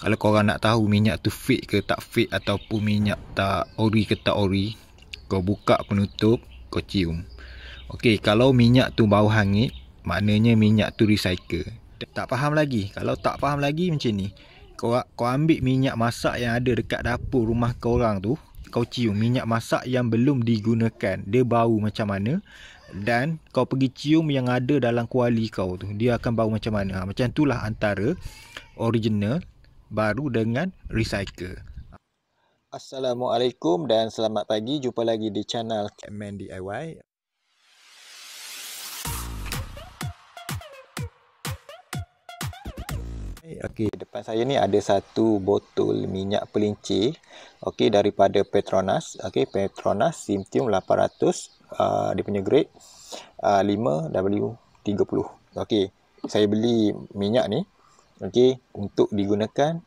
Kalau korang nak tahu minyak tu fit ke tak fit Ataupun minyak tak ori ke tak ori Kau buka penutup Kau cium Okey, kalau minyak tu bau hangit Maknanya minyak tu recycle Tak faham lagi Kalau tak faham lagi macam ni korang kau ambil minyak masak yang ada dekat dapur rumah korang tu Kau cium minyak masak yang belum digunakan Dia bau macam mana dan kau pergi cium yang ada dalam kuali kau tu Dia akan bau macam mana ha, Macam lah antara original baru dengan recycle. Assalamualaikum dan selamat pagi. Jumpa lagi di channel Catman DIY. Okey, depan saya ni ada satu botol minyak pelincir. Okey, daripada Petronas. Okey, Petronas Simtium 800 uh, dia punya grade uh, 5W30. Okey, saya beli minyak ni okey untuk digunakan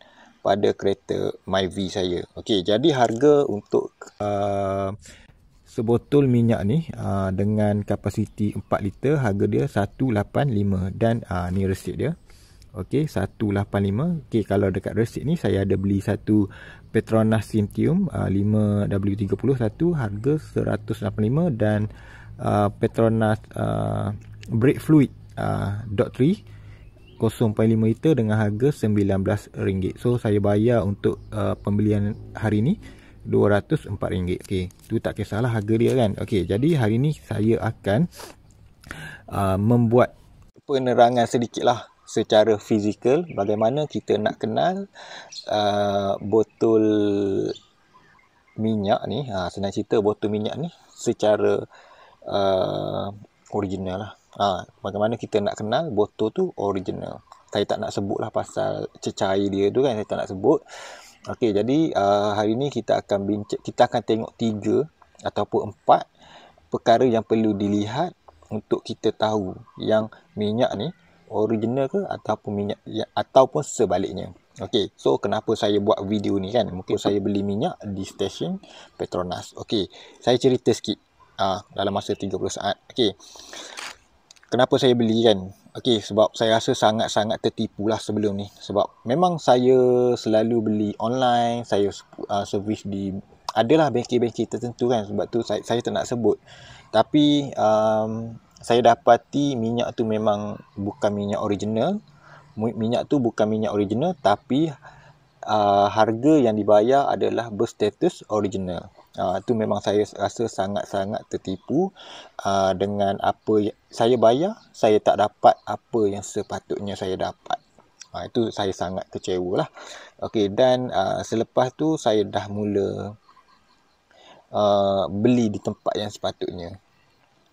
pada kereta MyV saya. Okey, jadi harga untuk uh, sebotol minyak ni uh, dengan kapasiti 4 liter harga dia 185 dan uh, ni resit dia. Okey, 185. Okey, kalau dekat resit ni saya ada beli satu Petronas Symptium uh, 5W30 satu harga 185 dan uh, Petronas uh, brake fluid uh, 3 0.5 liter dengan harga RM19. So saya bayar untuk uh, pembelian hari ni RM204. Okey, tu tak kisahlah harga dia kan. Okey, jadi hari ni saya akan uh, membuat penerangan sedikitlah secara fizikal bagaimana kita nak kenal uh, botol minyak ni. Ha, senang cerita botol minyak ni secara uh, original lah ha, bagaimana kita nak kenal botol tu original saya tak nak sebut lah pasal cecair dia tu kan saya tak nak sebut Okey, jadi uh, hari ni kita akan bincang, kita akan tengok tiga ataupun empat perkara yang perlu dilihat untuk kita tahu yang minyak ni original ke ataupun minyak ya, ataupun sebaliknya. Okey, so kenapa saya buat video ni kan? Mungkin saya beli minyak di stesen Petronas. Okey, saya cerita sikit uh, dalam masa 30 saat. Okay kenapa saya beli kan Okey sebab saya rasa sangat-sangat tertipu lah sebelum ni sebab memang saya selalu beli online saya uh, servis di adalah bengkel-bengkel tertentu kan sebab tu saya, saya tak nak sebut tapi um, saya dapati minyak tu memang bukan minyak original minyak tu bukan minyak original tapi uh, harga yang dibayar adalah berstatus original Uh, ah, itu memang saya rasa sangat-sangat tertipu uh, dengan apa saya bayar, saya tak dapat apa yang sepatutnya saya dapat. Uh, itu saya sangat kecewa lah. Okay, dan uh, selepas tu saya dah mula uh, beli di tempat yang sepatutnya.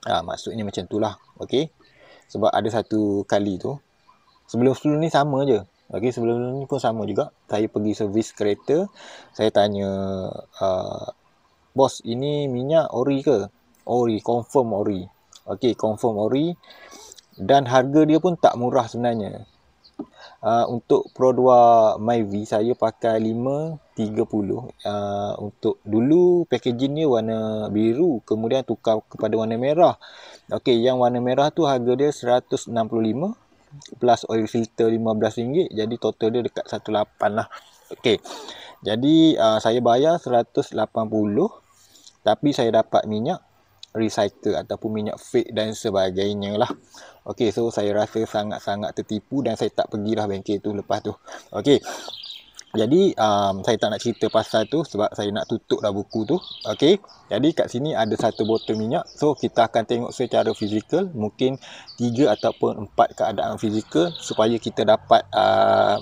Uh, maksudnya macam tu lah. Okay. Sebab ada satu kali tu. Sebelum-sebelum ni sama je. Okay, sebelum-sebelum ni pun sama juga. Saya pergi servis kereta. Saya tanya uh, bos ini minyak ori ke ori confirm ori okay confirm ori dan harga dia pun tak murah sebenarnya uh, untuk Pro 2 Myvi saya pakai 530 uh, ah, untuk dulu packaging dia warna biru kemudian tukar kepada warna merah Okay yang warna merah tu harga dia 165 plus oil filter RM15 jadi total dia dekat 18 lah. Okay Jadi uh, saya bayar 180 tapi saya dapat minyak recycle ataupun minyak fake dan sebagainya lah Okey, so saya rasa sangat-sangat tertipu dan saya tak pergi lah bengkel tu lepas tu Okey, jadi um, saya tak nak cerita pasal tu sebab saya nak tutup dah buku tu Okey, jadi kat sini ada satu botol minyak so kita akan tengok secara fizikal mungkin tiga ataupun empat keadaan fizikal supaya kita dapat uh,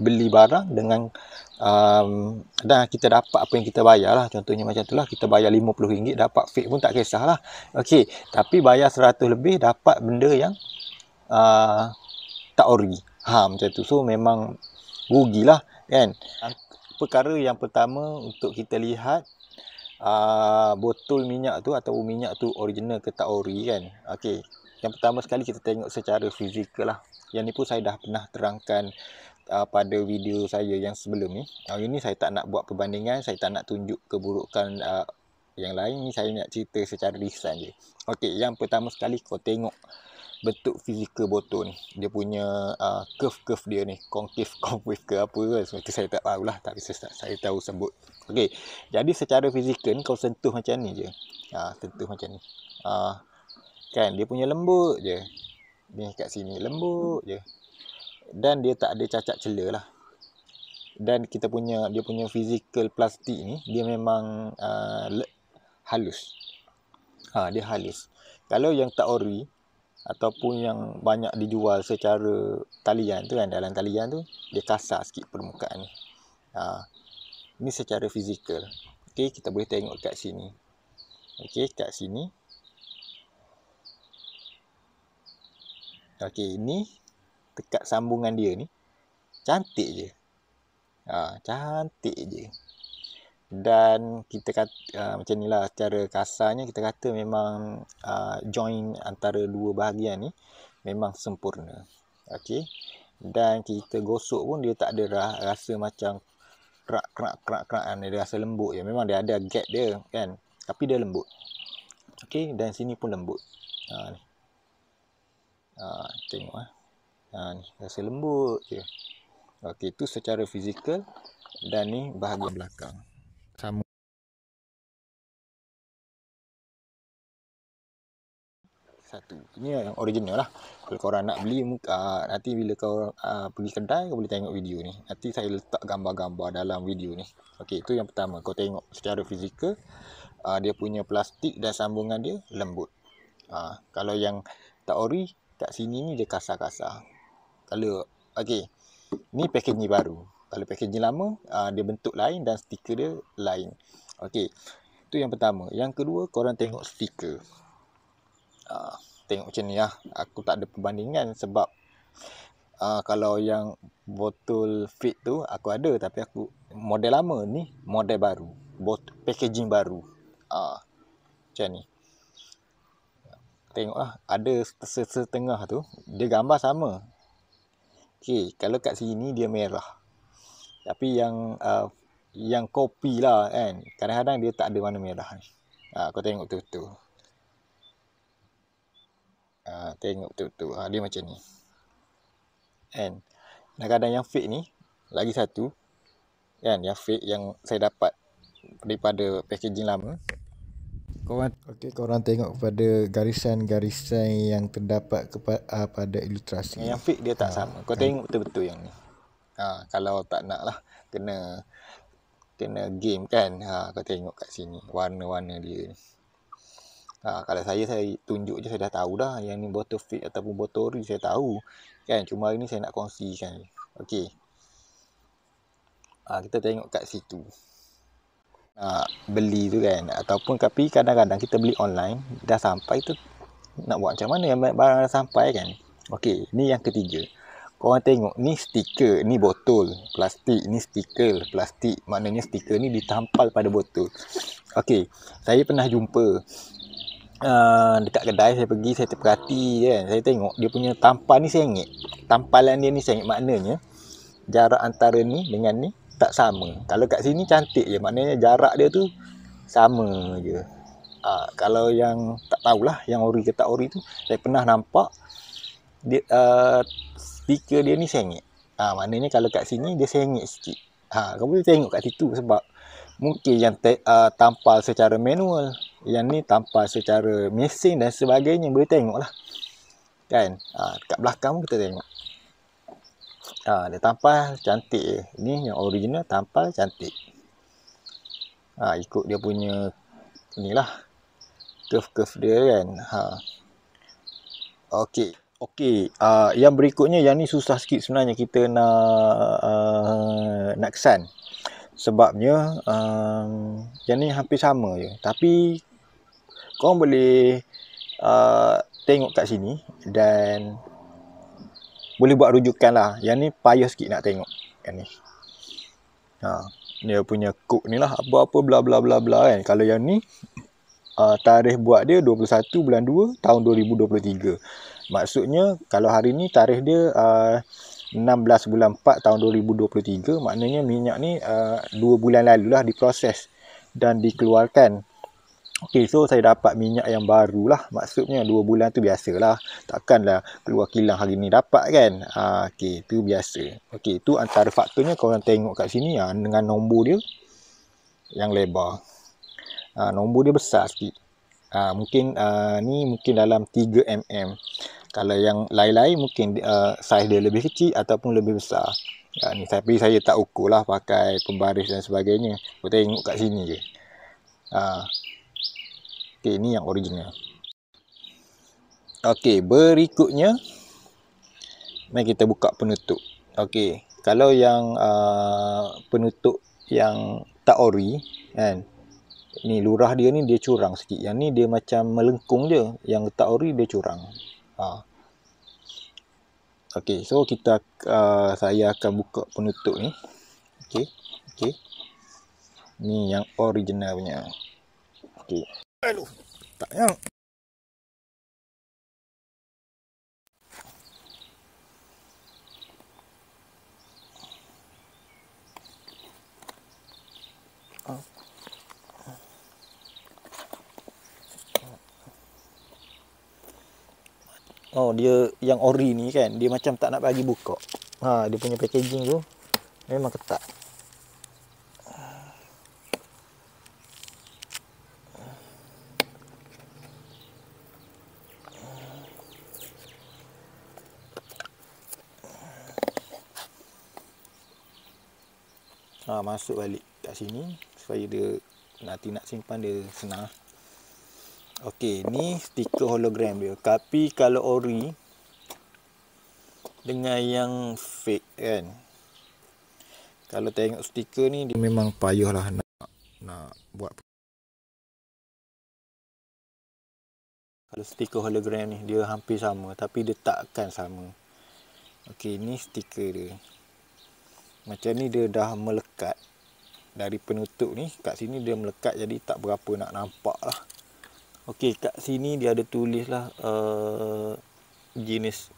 beli barang dengan um, dan kita dapat apa yang kita bayar lah contohnya macam tu lah kita bayar RM50 dapat fake pun tak kisah lah. ok tapi bayar RM100 lebih dapat benda yang uh, tak ori ha, macam tu so memang rugi lah. kan perkara yang pertama untuk kita lihat uh, botol minyak tu atau minyak tu original ke tak ori kan ok yang pertama sekali kita tengok secara fizikal lah yang ni pun saya dah pernah terangkan uh, pada video saya yang sebelum ni. Yang ini saya tak nak buat perbandingan, saya tak nak tunjuk keburukan uh, yang lain. ni. saya nak cerita secara lisan je. Okey, yang pertama sekali kau tengok bentuk fizikal botol ni. Dia punya uh, curve-curve dia ni. Concave, concave ke apa ke. Sebab tu saya tak tahu lah. Tapi saya, saya tahu sebut. Okey. Jadi secara fizikal ni kau sentuh macam ni je. Ha, sentuh macam ni. Ha, kan dia punya lembut je. Ni kat sini lembut je dan dia tak ada cacat celah lah dan kita punya dia punya physical plastik ni dia memang uh, halus ha, dia halus kalau yang tak ori ataupun yang banyak dijual secara talian tu kan dalam talian tu dia kasar sikit permukaan ni ha, ni secara fizikal ok kita boleh tengok kat sini ok kat sini ok ini pekat sambungan dia ni cantik je ha, cantik je dan kita kata ha, uh, macam ni lah cara kasarnya kita kata memang uh, join antara dua bahagian ni memang sempurna okay. dan kita gosok pun dia tak ada rah, rasa macam kerak kerak kerak kerak kan. Ha, dia rasa lembut je memang dia ada gap dia kan tapi dia lembut okay. dan sini pun lembut ha, ni. Ha, tengok eh. Ha ha, ni, rasa lembut je ok tu secara fizikal dan ni bahagian belakang sama satu ni yang original lah kalau korang nak beli muka ah, nanti bila kau uh, pergi kedai kau boleh tengok video ni nanti saya letak gambar-gambar dalam video ni ok tu yang pertama kau tengok secara fizikal uh, dia punya plastik dan sambungan dia lembut uh, kalau yang tak ori kat sini ni dia kasar-kasar kalau okey. Ni packaging ni baru. Kalau packaging ni lama, uh, dia bentuk lain dan stiker dia lain. Okey. itu yang pertama. Yang kedua, korang tengok stiker. Uh, tengok macam ni lah. Aku tak ada perbandingan sebab uh, kalau yang botol fit tu aku ada tapi aku model lama ni model baru. Bot packaging baru. Uh, macam ni. Tengok lah. Ada setengah tu. Dia gambar sama. Okey, kalau kat sini dia merah. Tapi yang uh, yang kopi lah kan. Kadang-kadang dia tak ada warna merah ni. Ha, kau tengok betul-betul. Ha, tengok betul-betul. Ha, dia macam ni. Kan. Kadang-kadang yang fake ni. Lagi satu. Kan. Yang fake yang saya dapat. Daripada packaging lama korang okey korang tengok pada garisan-garisan yang terdapat kepada uh, pada ilustrasi yang fit dia tak ah, sama kau kan. tengok betul-betul yang ni ha kalau tak nak lah kena kena game kan ha kau tengok kat sini warna-warna dia ni ha kalau saya saya tunjuk je saya dah tahu dah yang ni botol fake ataupun botol ori saya tahu kan cuma hari ni saya nak kongsikan okey ha kita tengok kat situ nak beli tu kan ataupun tapi kadang-kadang kita beli online dah sampai tu nak buat macam mana yang barang dah sampai kan Okey, ni yang ketiga korang tengok ni stiker ni botol plastik ni stiker plastik maknanya stiker ni ditampal pada botol Okey, saya pernah jumpa uh, dekat kedai saya pergi saya terperhati kan saya tengok dia punya tampal ni sengit tampalan dia ni sengit maknanya jarak antara ni dengan ni tak sama. Kalau kat sini cantik je, maknanya jarak dia tu sama je. Ha, kalau yang tak tahulah yang ori ke tak ori tu, saya pernah nampak dia uh, ah, speaker dia ni sengit. Ha, maknanya kalau kat sini dia sengit sikit. Ha, kamu boleh tengok kat situ sebab mungkin yang te, uh, tampal secara manual, yang ni tampal secara mesin dan sebagainya boleh tengoklah. Kan? Ha, kat belakang pun kita tengok. Ha, dia tampal cantik je. Ni yang original tampal cantik. Ha, ikut dia punya lah curve-curve dia kan. Ha. Okey. Okey, uh, yang berikutnya yang ni susah sikit sebenarnya kita nak uh, nak kesan. Sebabnya um, yang ni hampir sama je. Tapi korang boleh uh, tengok kat sini dan boleh buat rujukan lah yang ni payah sikit nak tengok yang ni ha, dia punya cook ni lah apa-apa bla bla bla bla kan kalau yang ni uh, tarikh buat dia 21 bulan 2 tahun 2023 maksudnya kalau hari ni tarikh dia uh, ah, 16 bulan 4 tahun 2023 maknanya minyak ni uh, ah, 2 bulan lalu lah diproses dan dikeluarkan Okey, so saya dapat minyak yang baru lah. Maksudnya dua bulan tu biasa lah takkan lah keluar kilang hari ni dapat kan. Ha, Okey, tu biasa. Okey, tu antara faktornya korang tengok kat sini ha, dengan nombor dia yang lebar. Ha, nombor dia besar sikit. Ha, mungkin ha, ni mungkin dalam 3mm. Kalau yang lain-lain mungkin ha, saiz dia lebih kecil ataupun lebih besar. Ha, ni, tapi saya tak ukur lah pakai pembaris dan sebagainya. Kau tengok kat sini je. Haa. Okey, ini yang original. Okey, berikutnya mari kita buka penutup. Okey, kalau yang uh, penutup yang tak ori kan. Ni lurah dia ni dia curang sikit. Yang ni dia macam melengkung je. Yang tak ori dia curang. Ha. Okey, so kita uh, saya akan buka penutup ni. Okey. Okey. Ni yang original punya. Okey. Aduh. Tak yang. Oh dia yang ori ni kan dia macam tak nak bagi buka. Ha dia punya packaging tu memang ketat. ha, masuk balik kat sini supaya dia nanti nak simpan dia senang ok ni stiker hologram dia tapi kalau ori dengan yang fake kan kalau tengok stiker ni dia memang payuh lah nak, nak buat kalau stiker hologram ni dia hampir sama tapi dia takkan sama ok ni stiker dia macam ni dia dah melekat dari penutup ni kat sini dia melekat jadi tak berapa nak nampak lah ok kat sini dia ada tulis lah uh, jenis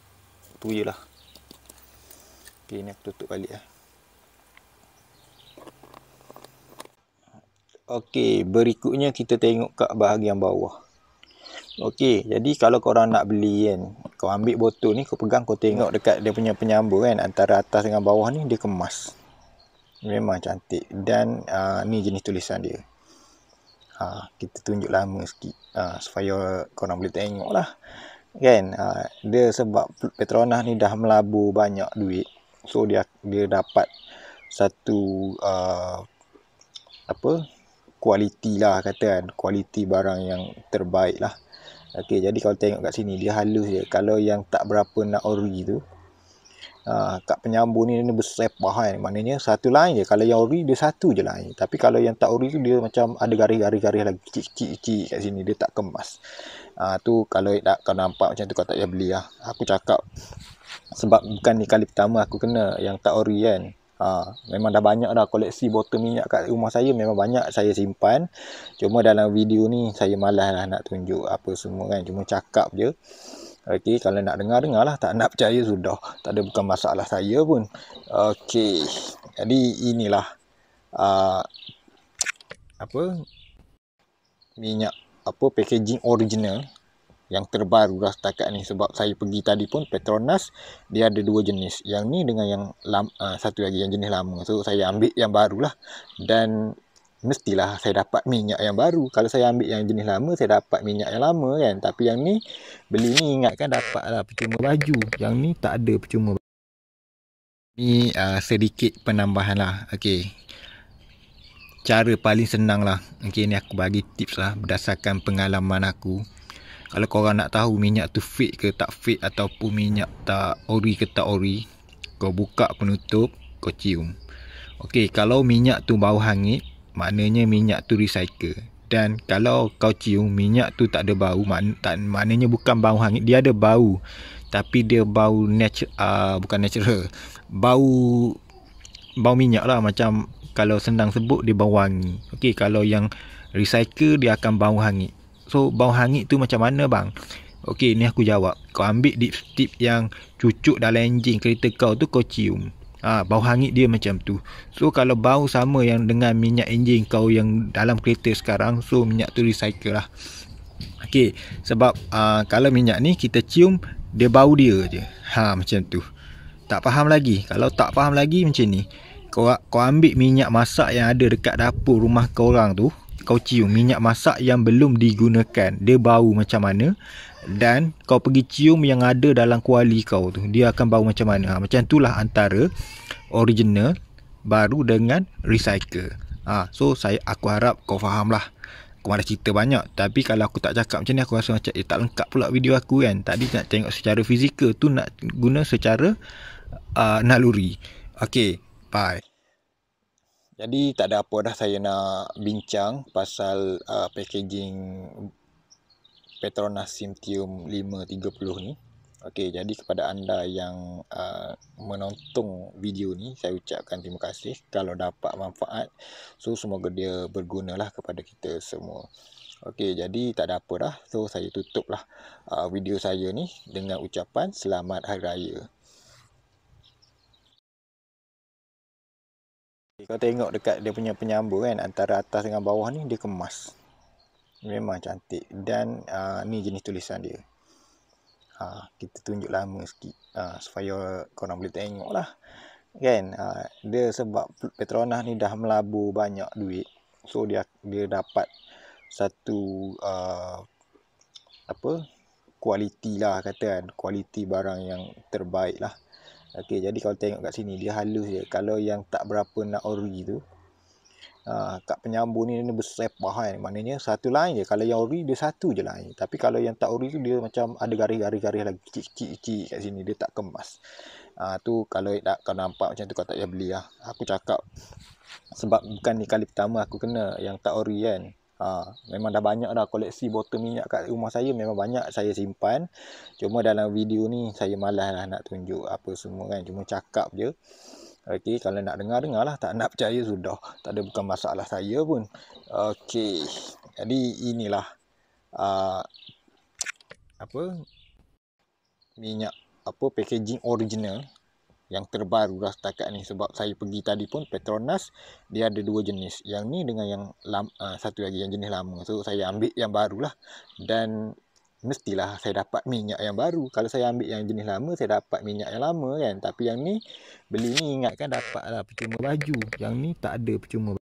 tu je lah ok ni aku tutup balik lah eh. ok berikutnya kita tengok kat bahagian bawah ok jadi kalau korang nak beli kan kau ambil botol ni kau pegang kau tengok dekat dia punya penyambung kan antara atas dengan bawah ni dia kemas memang cantik dan uh, ni jenis tulisan dia ha, kita tunjuk lama sikit uh, supaya korang boleh tengok lah kan uh, dia sebab Petronas ni dah melabur banyak duit so dia dia dapat satu uh, apa kualiti lah kata kan kualiti barang yang terbaik lah Okey, jadi kalau tengok kat sini dia halus je. Kalau yang tak berapa nak ori tu. Ah, kat penyambung ni dia bersepah kan. Maknanya satu line je. Kalau yang ori dia satu je lain. Tapi kalau yang tak ori tu dia macam ada garis-garis-garis lagi kecil-kecil kat sini. Dia tak kemas. Ah, tu kalau tak eh, kau nampak macam tu kau tak payah beli lah. Aku cakap sebab bukan ni kali pertama aku kena yang tak ori kan. Ha, memang dah banyak dah koleksi botol minyak kat rumah saya memang banyak saya simpan. Cuma dalam video ni saya malas lah nak tunjuk apa semua kan. Cuma cakap je. Okey, kalau nak dengar, lah Tak nak percaya, sudah. Tak ada bukan masalah saya pun. Okey, jadi inilah uh, apa minyak apa packaging original yang terbaru lah setakat ni sebab saya pergi tadi pun Petronas dia ada dua jenis yang ni dengan yang lam, uh, satu lagi yang jenis lama so saya ambil yang baru lah dan mestilah saya dapat minyak yang baru kalau saya ambil yang jenis lama saya dapat minyak yang lama kan tapi yang ni beli ni ingat kan dapat lah percuma baju yang ni tak ada percuma ni uh, sedikit penambahan lah ok cara paling senang lah ok ni aku bagi tips lah berdasarkan pengalaman aku kalau korang nak tahu minyak tu fake ke tak fake ataupun minyak tak ori ke tak ori kau buka penutup kau cium ok kalau minyak tu bau hangit maknanya minyak tu recycle dan kalau kau cium minyak tu tak ada bau mak, tak, maknanya bukan bau hangit dia ada bau tapi dia bau natural uh, bukan natural bau bau minyak lah macam kalau senang sebut dia bau wangi ok kalau yang recycle dia akan bau hangit So bau hangit tu macam mana bang? Okey, ni aku jawab. Kau ambil dipstick yang cucuk dalam enjin kereta kau tu kau cium. Ah, ha, bau hangit dia macam tu. So kalau bau sama yang dengan minyak enjin kau yang dalam kereta sekarang, so minyak tu recycle lah. Okey, sebab uh, kalau minyak ni kita cium dia bau dia je. Ha macam tu. Tak faham lagi. Kalau tak faham lagi macam ni. Kau kau ambil minyak masak yang ada dekat dapur rumah kau orang tu kau cium minyak masak yang belum digunakan dia bau macam mana dan kau pergi cium yang ada dalam kuali kau tu dia akan bau macam mana ha, macam itulah antara original baru dengan recycle ha, so saya aku harap kau faham lah aku ada cerita banyak tapi kalau aku tak cakap macam ni aku rasa macam eh, tak lengkap pula video aku kan tadi nak tengok secara fizikal tu nak guna secara uh, naluri Okay, bye. Jadi tak ada apa dah saya nak bincang pasal uh, packaging Petronas Simtium 530 ni. Okey, jadi kepada anda yang uh, menonton video ni, saya ucapkan terima kasih kalau dapat manfaat. So semoga dia bergunalah kepada kita semua. Okey, jadi tak ada apa dah. So saya tutuplah uh, video saya ni dengan ucapan selamat hari raya. Kalau tengok dekat dia punya penyambung kan antara atas dengan bawah ni dia kemas. Memang cantik dan uh, ni jenis tulisan dia. Ha, kita tunjuk lama sikit uh, supaya korang boleh tengok lah. Kan? Uh, dia sebab Petronas ni dah melabur banyak duit. So dia dia dapat satu uh, apa kualiti lah kata kan. Kualiti barang yang terbaik lah. Okey, jadi kalau tengok kat sini dia halus je. Kalau yang tak berapa nak ori tu. Ah, kat penyambung ni dia bersepah kan. Maknanya satu line je. Kalau yang ori dia satu je line. Tapi kalau yang tak ori tu dia macam ada garis-garis-garis lagi kecil-kecil kat sini. Dia tak kemas. Ah, tu kalau tak eh, kau nampak macam tu kau tak payah beli lah. Aku cakap sebab bukan ni kali pertama aku kena yang tak ori kan. Ha, memang dah banyak dah koleksi botol minyak kat rumah saya Memang banyak saya simpan Cuma dalam video ni saya malas lah nak tunjuk apa semua kan Cuma cakap je Ok kalau nak dengar dengar lah Tak nak percaya sudah Tak ada bukan masalah saya pun Ok Jadi inilah uh, Apa Minyak apa packaging original yang terbaru lah setakat ni sebab saya pergi tadi pun Petronas dia ada dua jenis yang ni dengan yang lam, uh, satu lagi yang jenis lama so saya ambil yang baru lah dan mestilah saya dapat minyak yang baru kalau saya ambil yang jenis lama saya dapat minyak yang lama kan tapi yang ni beli ni ingatkan dapat lah percuma baju yang ni tak ada percuma baju